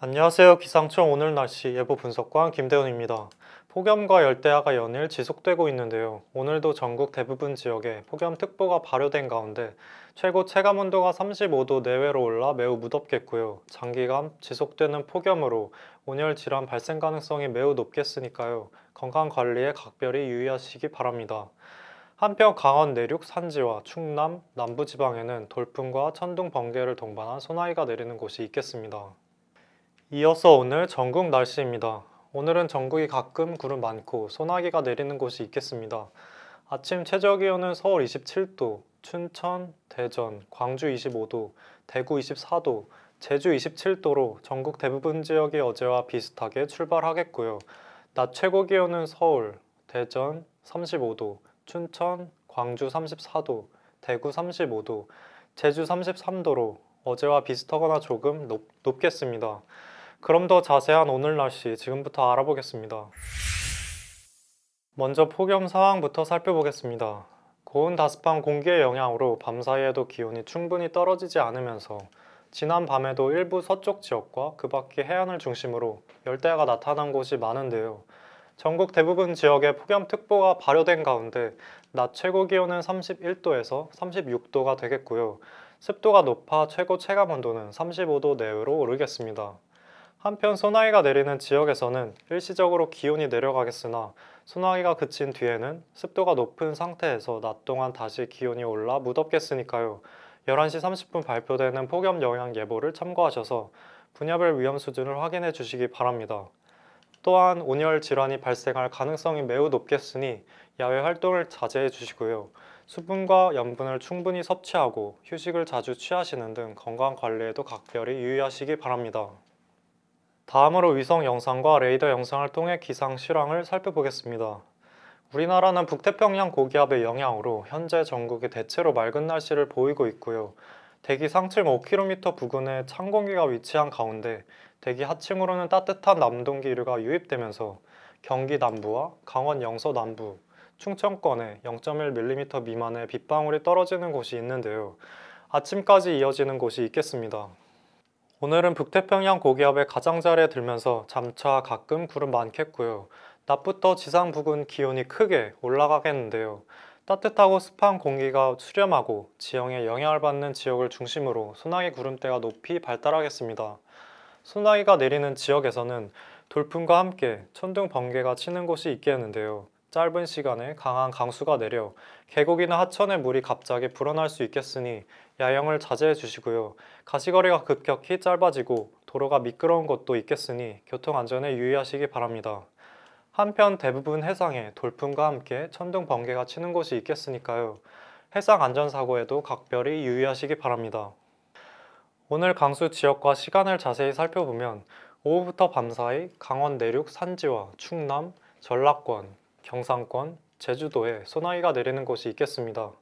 안녕하세요. 기상청 오늘 날씨 예보 분석관 김대훈입니다. 폭염과 열대야가 연일 지속되고 있는데요. 오늘도 전국 대부분 지역에 폭염특보가 발효된 가운데 최고 체감온도가 35도 내외로 올라 매우 무덥겠고요. 장기간 지속되는 폭염으로 온열 질환 발생 가능성이 매우 높겠으니까요. 건강관리에 각별히 유의하시기 바랍니다. 한편 강원 내륙 산지와 충남, 남부지방에는 돌풍과 천둥 번개를 동반한 소나기가 내리는 곳이 있겠습니다. 이어서 오늘 전국 날씨입니다. 오늘은 전국이 가끔 구름 많고 소나기가 내리는 곳이 있겠습니다. 아침 최저 기온은 서울 27도, 춘천, 대전, 광주 25도, 대구 24도, 제주 27도로 전국 대부분 지역이 어제와 비슷하게 출발하겠고요. 낮 최고 기온은 서울, 대전 35도, 춘천, 광주 34도, 대구 35도, 제주 33도로 어제와 비슷하거나 조금 높, 높겠습니다. 그럼 더 자세한 오늘 날씨 지금부터 알아보겠습니다. 먼저 폭염 상황부터 살펴보겠습니다. 고온 다습한 공기의 영향으로 밤사이에도 기온이 충분히 떨어지지 않으면서 지난 밤에도 일부 서쪽 지역과 그 밖의 해안을 중심으로 열대야가 나타난 곳이 많은데요. 전국 대부분 지역에 폭염특보가 발효된 가운데 낮 최고 기온은 31도에서 36도가 되겠고요. 습도가 높아 최고 체감 온도는 35도 내외로 오르겠습니다. 한편 소나기가 내리는 지역에서는 일시적으로 기온이 내려가겠으나 소나기가 그친 뒤에는 습도가 높은 상태에서 낮 동안 다시 기온이 올라 무덥겠으니까요. 11시 30분 발표되는 폭염 영향 예보를 참고하셔서 분야별 위험 수준을 확인해 주시기 바랍니다. 또한 온열 질환이 발생할 가능성이 매우 높겠으니 야외 활동을 자제해 주시고요. 수분과 염분을 충분히 섭취하고 휴식을 자주 취하시는 등 건강 관리에도 각별히 유의하시기 바랍니다. 다음으로 위성 영상과 레이더 영상을 통해 기상 실황을 살펴보겠습니다. 우리나라는 북태평양 고기압의 영향으로 현재 전국이 대체로 맑은 날씨를 보이고 있고요. 대기 상층 5km 부근에 찬 공기가 위치한 가운데 대기 하층으로는 따뜻한 남동기 류가 유입되면서 경기 남부와 강원 영서 남부, 충청권에 0.1mm 미만의 빗방울이 떨어지는 곳이 있는데요. 아침까지 이어지는 곳이 있겠습니다. 오늘은 북태평양 고기압의 가장자리에 들면서 잠차 가끔 구름 많겠고요. 낮부터 지상 부근 기온이 크게 올라가겠는데요. 따뜻하고 습한 공기가 수렴하고 지형에 영향을 받는 지역을 중심으로 소나기 구름대가 높이 발달하겠습니다. 소나기가 내리는 지역에서는 돌풍과 함께 천둥 번개가 치는 곳이 있겠는데요. 짧은 시간에 강한 강수가 내려 계곡이나 하천의 물이 갑자기 불어날 수 있겠으니 야영을 자제해 주시고요. 가시거리가 급격히 짧아지고 도로가 미끄러운 것도 있겠으니 교통안전에 유의하시기 바랍니다. 한편 대부분 해상에 돌풍과 함께 천둥 번개가 치는 곳이 있겠으니까요. 해상 안전사고에도 각별히 유의하시기 바랍니다. 오늘 강수 지역과 시간을 자세히 살펴보면 오후부터 밤사이 강원 내륙 산지와 충남, 전라권, 경상권, 제주도에 소나기가 내리는 곳이 있겠습니다.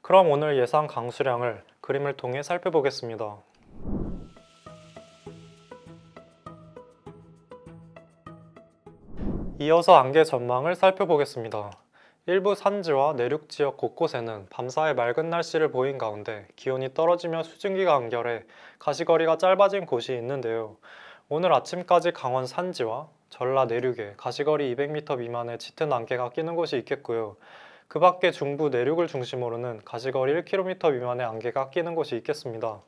그럼 오늘 예상 강수량을 그림을 통해 살펴보겠습니다. 이어서 안개 전망을 살펴보겠습니다. 일부 산지와 내륙 지역 곳곳에는 밤사이 맑은 날씨를 보인 가운데 기온이 떨어지며 수증기가 안결해 가시거리가 짧아진 곳이 있는데요. 오늘 아침까지 강원 산지와 전라 내륙에 가시거리 200m 미만의 짙은 안개가 끼는 곳이 있겠고요. 그 밖에 중부 내륙을 중심으로는 가시거리 1km 미만의 안개가 끼는 곳이 있겠습니다.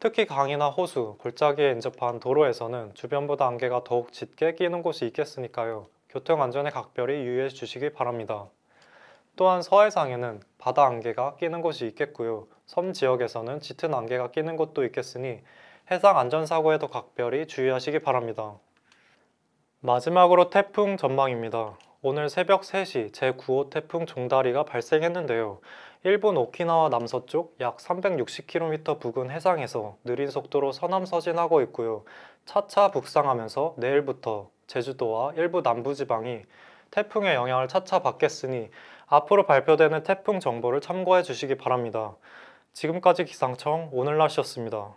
특히 강이나 호수, 골짜기에 인접한 도로에서는 주변보다 안개가 더욱 짙게 끼는 곳이 있겠으니까요. 교통 안전에 각별히 유의해 주시기 바랍니다. 또한 서해상에는 바다 안개가 끼는 곳이 있겠고요. 섬 지역에서는 짙은 안개가 끼는 곳도 있겠으니 해상 안전사고에도 각별히 주의하시기 바랍니다. 마지막으로 태풍 전망입니다. 오늘 새벽 3시 제9호 태풍 종다리가 발생했는데요. 일본 오키나와 남서쪽 약 360km 부근 해상에서 느린 속도로 서남서진하고 있고요. 차차 북상하면서 내일부터 제주도와 일부 남부지방이 태풍의 영향을 차차 받겠으니 앞으로 발표되는 태풍 정보를 참고해 주시기 바랍니다. 지금까지 기상청 오늘 날씨였습니다.